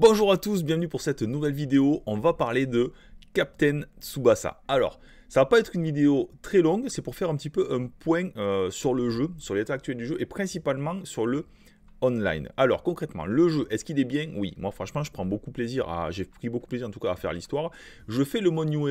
Bonjour à tous, bienvenue pour cette nouvelle vidéo. On va parler de Captain Tsubasa. Alors, ça va pas être une vidéo très longue, c'est pour faire un petit peu un point euh, sur le jeu, sur l'état actuel du jeu et principalement sur le online. Alors concrètement, le jeu, est-ce qu'il est bien Oui, moi franchement, je prends beaucoup plaisir à, j'ai pris beaucoup plaisir en tout cas à faire l'histoire. Je fais le mode New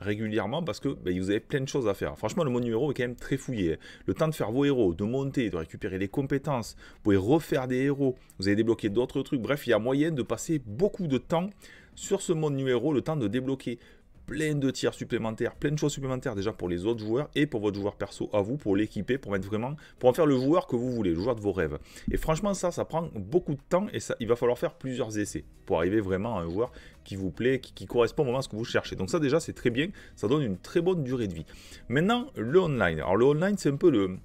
régulièrement parce que ben, vous avez plein de choses à faire. Franchement, le mode New est quand même très fouillé. Hein. Le temps de faire vos héros, de monter, de récupérer les compétences, vous pouvez refaire des héros, vous avez débloqué d'autres trucs. Bref, il y a moyen de passer beaucoup de temps sur ce mode héros le temps de débloquer plein de tirs supplémentaires, plein de choses supplémentaires déjà pour les autres joueurs et pour votre joueur perso à vous, pour l'équiper, pour mettre vraiment, pour en faire le joueur que vous voulez, le joueur de vos rêves. Et franchement, ça, ça prend beaucoup de temps et ça, il va falloir faire plusieurs essais pour arriver vraiment à un joueur qui vous plaît, qui, correspond vraiment à ce que vous cherchez. Donc ça déjà, c'est très bien, ça donne une très bonne durée de vie. Maintenant, le online. Alors le online, c'est un peu le,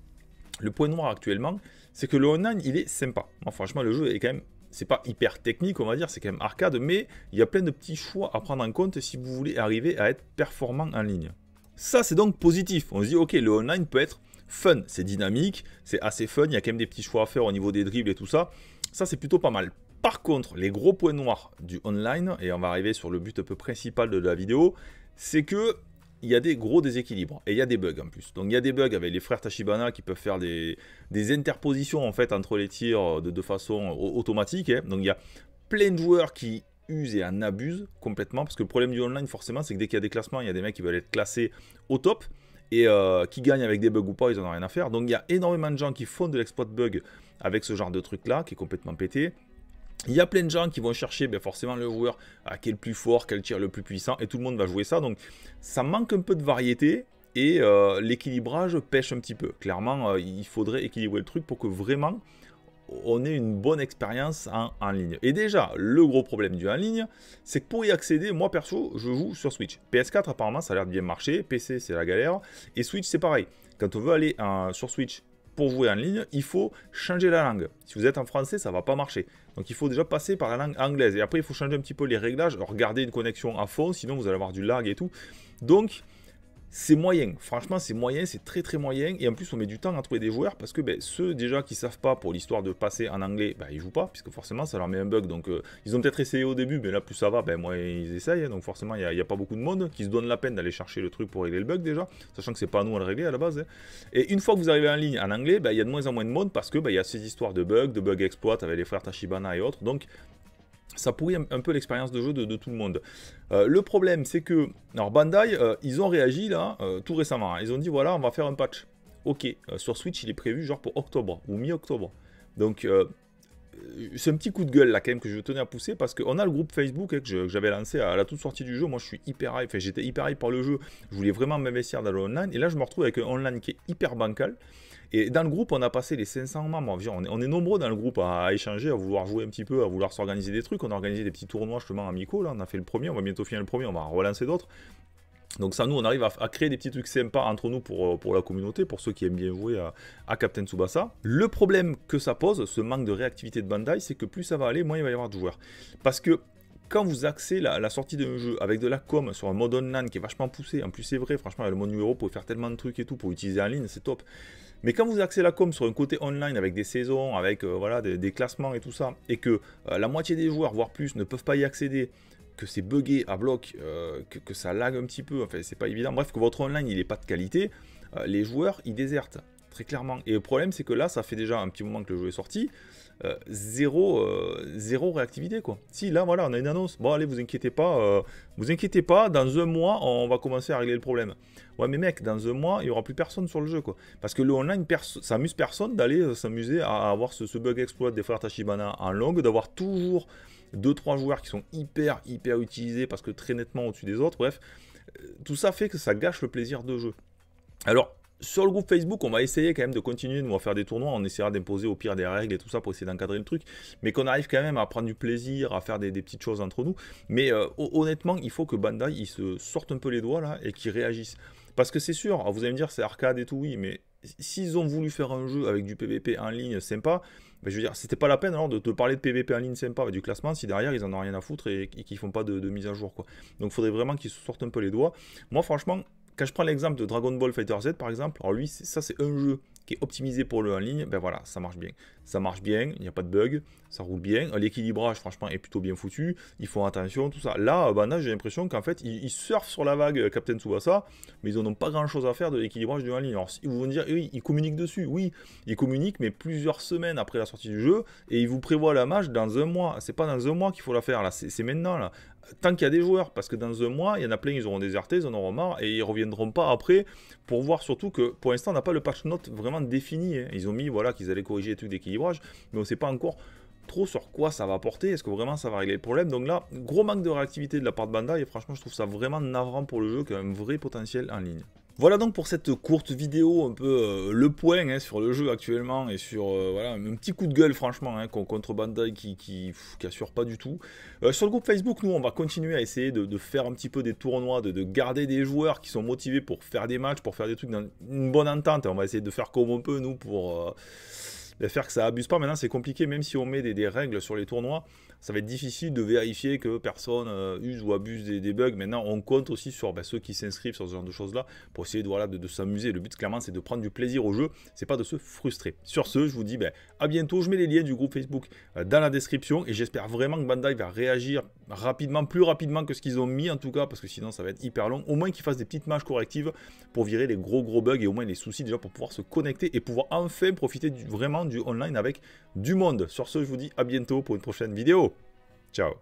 le point noir actuellement, c'est que le online, il est sympa. franchement, le jeu est quand même c'est pas hyper technique, on va dire, c'est quand même arcade, mais il y a plein de petits choix à prendre en compte si vous voulez arriver à être performant en ligne. Ça, c'est donc positif. On se dit, ok, le online peut être fun, c'est dynamique, c'est assez fun, il y a quand même des petits choix à faire au niveau des dribbles et tout ça. Ça, c'est plutôt pas mal. Par contre, les gros points noirs du online, et on va arriver sur le but un peu principal de la vidéo, c'est que il y a des gros déséquilibres et il y a des bugs en plus. Donc il y a des bugs avec les frères Tachibana qui peuvent faire des, interpositions en fait entre les tirs de, façon automatique. Hein. Donc il y a plein de joueurs qui usent et en abusent complètement parce que le problème du online forcément c'est que dès qu'il y a des classements, il y a des mecs qui veulent être classés au top et euh, qui gagnent avec des bugs ou pas, ils n'en ont rien à faire. Donc il y a énormément de gens qui font de l'exploit bug avec ce genre de truc là qui est complètement pété. Il y a plein de gens qui vont chercher ben, forcément le joueur à ah, qui est le plus fort, quel tir le plus puissant, et tout le monde va jouer ça. Donc ça manque un peu de variété, et euh, l'équilibrage pêche un petit peu. Clairement, euh, il faudrait équilibrer le truc pour que vraiment on ait une bonne expérience en, ligne. Et déjà, le gros problème du en ligne, c'est que pour y accéder, moi perso, je joue sur Switch. PS4, apparemment, ça a l'air de bien marcher. PC, c'est la galère. Et Switch, c'est pareil. Quand on veut aller euh, sur Switch pour jouer en ligne, il faut changer la langue. Si vous êtes en français, ça va pas marcher. Donc il faut déjà passer par la langue anglaise. Et après, il faut changer un petit peu les réglages. regarder une connexion à fond, sinon vous allez avoir du lag et tout. Donc, c'est moyen. Franchement, c'est moyen, c'est très très moyen. Et en plus, on met du temps à trouver des joueurs parce que ben, ceux déjà qui savent pas pour l'histoire de passer en anglais, ben, ils jouent pas, puisque forcément ça leur met un bug. Donc euh, ils ont peut-être essayé au début, mais là plus ça va, ben moi ils essayent. Donc forcément, il n'y a, pas beaucoup de monde qui se donne la peine d'aller chercher le truc pour régler le bug déjà, sachant que c'est pas à nous à le régler à la base. Hein. Et une fois que vous arrivez en ligne en anglais, ben, il y a de moins en moins de monde parce que ben, il y a ces histoires de bugs, de bugs exploits avec les frères Tashibana et autres. Donc ça pourrit un, peu l'expérience de jeu de, tout le monde. Euh, le problème, c'est que alors Bandai, euh, ils ont réagi là euh, tout récemment. Hein. Ils ont dit voilà, on va faire un patch. Ok, sur Switch, il est prévu genre pour octobre ou mi-octobre. Donc c'est un petit coup de gueule là quand même que je tenais à pousser parce qu'on a le groupe Facebook hein, que j'avais lancé à la toute sortie du jeu. Moi je suis hyper hype, j'étais hyper hype par le jeu. Je voulais vraiment m'investir dans l'online et là je me retrouve avec un online qui est hyper bancal. Et dans le groupe, on a passé les 500 membres. On est, on est nombreux dans le groupe à, échanger, à vouloir jouer un petit peu, à vouloir s'organiser des trucs. On a organisé des petits tournois justement amicaux. Là, on a fait le premier, on va bientôt finir le premier, on va relancer d'autres. Donc ça, nous, on arrive à, créer des petits trucs sympas entre nous pour, euh, pour la communauté, pour ceux qui aiment bien jouer à, Captain Tsubasa. Le problème que ça pose, ce manque de réactivité de Bandai, c'est que plus ça va aller, moins il va y avoir de joueurs. Parce que quand vous accédez la, la sortie d'un jeu avec de la com sur un mode online qui est vachement poussé, en plus c'est vrai, franchement, le mode numéro, pour faire tellement de trucs et tout pour utiliser en ligne, c'est top. Mais quand vous axez la com sur un côté online avec des saisons, avec euh, voilà, des, classements et tout ça, et que euh, la moitié des joueurs, voire plus, ne peuvent pas y accéder, que c'est buggé à bloc, euh, que, ça lag un petit peu, enfin c'est pas évident. Bref, que votre online il n'est pas de qualité, euh, les joueurs ils désertent très clairement. Et le problème c'est que là, ça fait déjà un petit moment que le jeu est sorti. 0 euh, euh, zéro, réactivité quoi. Si là voilà on a une annonce, bon allez vous inquiétez pas, euh, vous inquiétez pas, dans un mois on va commencer à régler le problème. Ouais mais mec dans un mois il y aura plus personne sur le jeu quoi. Parce que le online ça amuse personne d'aller s'amuser à avoir ce, bug exploit des frères Tachibana en longue, d'avoir toujours deux trois joueurs qui sont hyper hyper utilisés parce que très nettement au-dessus des autres, bref. Tout ça fait que ça gâche le plaisir de jeu. Alors, sur le groupe Facebook, on va essayer quand même de continuer de faire des tournois. On essaiera d'imposer au pire des règles et tout ça pour essayer d'encadrer le truc. Mais qu'on arrive quand même à prendre du plaisir, à faire des, petites choses entre nous. Mais euh, honnêtement, il faut que Bandai, il se sortent un peu les doigts là et qu'ils réagissent. Parce que c'est sûr, vous allez me dire c'est arcade et tout, oui, mais s'ils ont voulu faire un jeu avec du PVP en ligne sympa, ben, je veux dire, c'était pas la peine alors de te parler de PVP en ligne sympa ben, du classement si derrière ils en ont rien à foutre et, qu'ils qu'ils font pas de, mise à jour quoi. Donc faudrait vraiment qu'ils se sortent un peu les doigts. Moi franchement, quand je prends l'exemple de Dragon Ball Fighter Z par exemple, alors lui, ça c'est un jeu qui est optimisé pour le en ligne, ben voilà, ça marche bien. Ça marche bien, il n'y a pas de bug, ça roule bien. L'équilibrage, franchement, est plutôt bien foutu. Ils font attention, tout ça. Là, euh, j'ai l'impression qu'en fait, ils, surfent sur la vague euh, Captain Tsubasa, mais ils n'ont pas grand chose à faire de l'équilibrage du en ligne. Alors, vous vont dire, oui, ils communiquent dessus. Oui, ils communiquent, mais plusieurs semaines après la sortie du jeu, et ils vous prévoient la match dans un mois. C'est pas dans un mois qu'il faut la faire, là, c'est maintenant, là. Tant qu'il y a des joueurs, parce que dans un mois, il y en a plein, ils auront déserté, ils en auront marre, et ils reviendront pas après pour voir surtout que pour l'instant, on n'a pas le patch note vraiment défini. Hein. Ils ont mis voilà, qu'ils allaient corriger tout trucs d'équilibrage, mais on sait pas encore trop sur quoi ça va porter, est-ce que vraiment ça va régler le problème. Donc là, gros manque de réactivité de la part de Bandai, et franchement, je trouve ça vraiment navrant pour le jeu qui a un vrai potentiel en ligne. Voilà donc pour cette courte vidéo, un peu euh, le point hein, sur le jeu actuellement et sur euh, voilà, un petit coup de gueule franchement hein, contre Bandai qui, qui, assure pas du tout. Euh, sur le groupe Facebook, nous on va continuer à essayer de, faire un petit peu des tournois, de, de, garder des joueurs qui sont motivés pour faire des matchs, pour faire des trucs dans une bonne entente. On va essayer de faire comme on peut nous pour faire que ça abuse pas. Maintenant, c'est compliqué, même si on met des, règles sur les tournois, ça va être difficile de vérifier que personne euh, use ou abuse des, bugs. Maintenant, on compte aussi sur bah, ceux qui s'inscrivent sur ce genre de choses-là pour essayer de, voilà, de, s'amuser. Le but, clairement, c'est de prendre du plaisir au jeu, c'est pas de se frustrer. Sur ce, je vous dis ben, à bientôt. Je mets les liens du groupe Facebook euh, dans la description et j'espère vraiment que Bandai va réagir rapidement, plus rapidement que ce qu'ils ont mis en tout cas, parce que sinon ça va être hyper long. Au moins qu'ils fassent des petites marches correctives pour virer les gros gros bugs et au moins les soucis déjà pour pouvoir se connecter et pouvoir enfin profiter du, vraiment du online avec du monde. Sur ce, je vous dis à bientôt pour une prochaine vidéo. Ciao